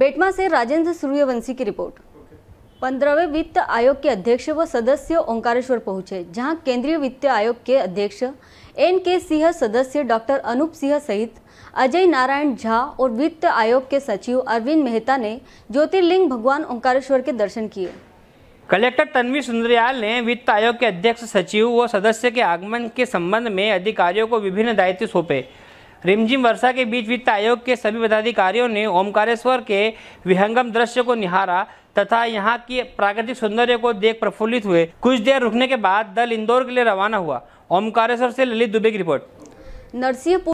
बेटमा से राजेंद्र सूर्यवंशी की रिपोर्ट पंद्रहवें वित्त आयोग के अध्यक्ष व सदस्य ओंकारेश्वर पहुंचे जहां केंद्रीय वित्त आयोग के अध्यक्ष एन के सिंह सदस्य डॉक्टर अनूप सिंह सहित अजय नारायण झा और वित्त आयोग के सचिव अरविंद मेहता ने ज्योतिर्लिंग भगवान ओंकारेश्वर के दर्शन किए कलेक्टर तन्वी सुंदरियाल ने वित्त आयोग के अध्यक्ष सचिव व सदस्य के आगमन के संबंध में अधिकारियों को विभिन्न दायित्व सौंपे रिमझिम वर्षा के बीच वित्त आयोग के सभी पदाधिकारियों ने ओमकारेश्वर के विहंगम दृश्य को निहारा तथा यहाँ की प्राकृतिक सौंदर्य को देख प्रफुल्लित हुए कुछ देर रुकने के बाद दल इंदौर के लिए रवाना हुआ ओमकारेश्वर से ललित दुबे की रिपोर्ट नरसिंहपुर